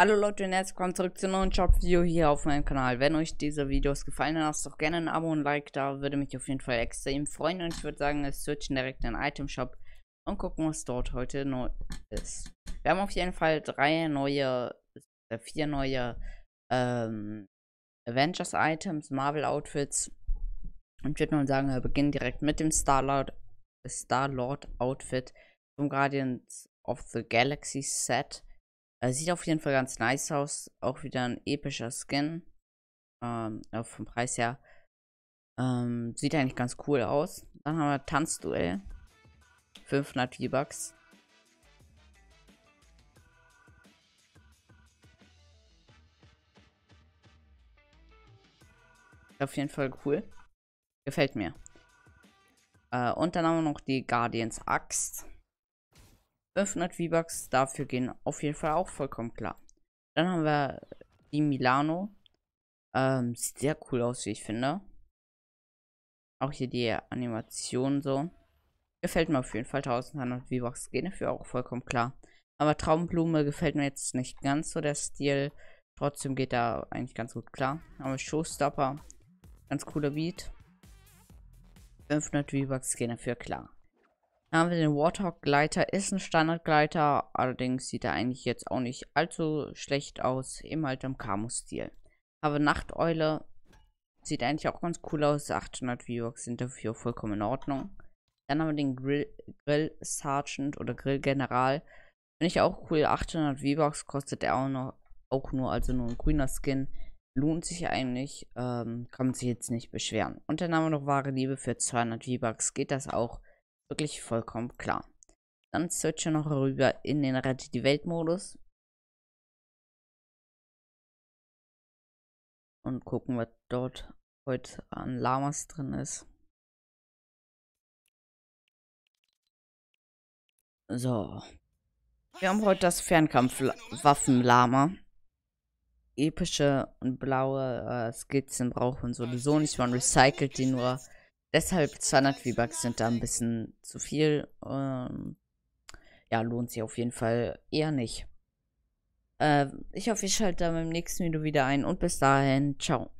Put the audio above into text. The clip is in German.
Hallo Leute und herzlich willkommen zurück zu einem neuen Short-Video hier auf meinem Kanal. Wenn euch diese Videos gefallen, dann lasst doch gerne ein Abo und ein Like da, würde mich auf jeden Fall extrem freuen und ich würde sagen, wir switchen direkt in den Item-Shop und gucken, was dort heute neu ist. Wir haben auf jeden Fall drei neue, äh, vier neue ähm, Avengers-Items, Marvel-Outfits und ich würde nun sagen, wir beginnen direkt mit dem Star-Lord Star Outfit vom Guardians of the Galaxy Set. Äh, sieht auf jeden Fall ganz nice aus. Auch wieder ein epischer Skin. Ähm, vom Preis her. Ähm, sieht eigentlich ganz cool aus. Dann haben wir Tanzduell. 500 V-Bucks. Auf jeden Fall cool. Gefällt mir. Äh, und dann haben wir noch die Guardians Axt. 500 V-Bucks dafür gehen auf jeden Fall auch vollkommen klar. Dann haben wir die Milano. Ähm, sieht sehr cool aus, wie ich finde. Auch hier die Animation so. Gefällt mir auf jeden Fall 1100 V-Bucks gehen dafür auch vollkommen klar. Aber Traumblume gefällt mir jetzt nicht ganz so der Stil. Trotzdem geht da eigentlich ganz gut klar. Aber Showstopper, ganz cooler Beat. 500 V-Bucks gehen dafür klar. Dann haben wir den Warthog-Gleiter, ist ein Standard Gleiter, allerdings sieht er eigentlich jetzt auch nicht allzu schlecht aus, eben halt im Camo-Stil. Aber Nachteule sieht eigentlich auch ganz cool aus, 800 V-Bucks sind dafür vollkommen in Ordnung. Dann haben wir den Grill, Grill Sergeant oder Grill General, finde ich auch cool, 800 V-Bucks kostet er auch, noch, auch nur, also nur ein grüner Skin. Lohnt sich eigentlich, ähm, kann man sich jetzt nicht beschweren. Und dann haben wir noch wahre Liebe für 200 V-Bucks, geht das auch wirklich vollkommen klar. Dann search noch rüber in den Rette die Welt Modus. Und gucken, was dort heute an Lamas drin ist. So. Wir haben heute das Fernkampfwaffen-Lama. Epische und blaue äh, Skizzen brauchen sowieso nicht. Man recycelt die nur Deshalb 200 V-Bucks sind da ein bisschen zu viel. Ähm, ja, lohnt sich auf jeden Fall eher nicht. Äh, ich hoffe, ihr schaltet da beim nächsten Video wieder ein und bis dahin, ciao.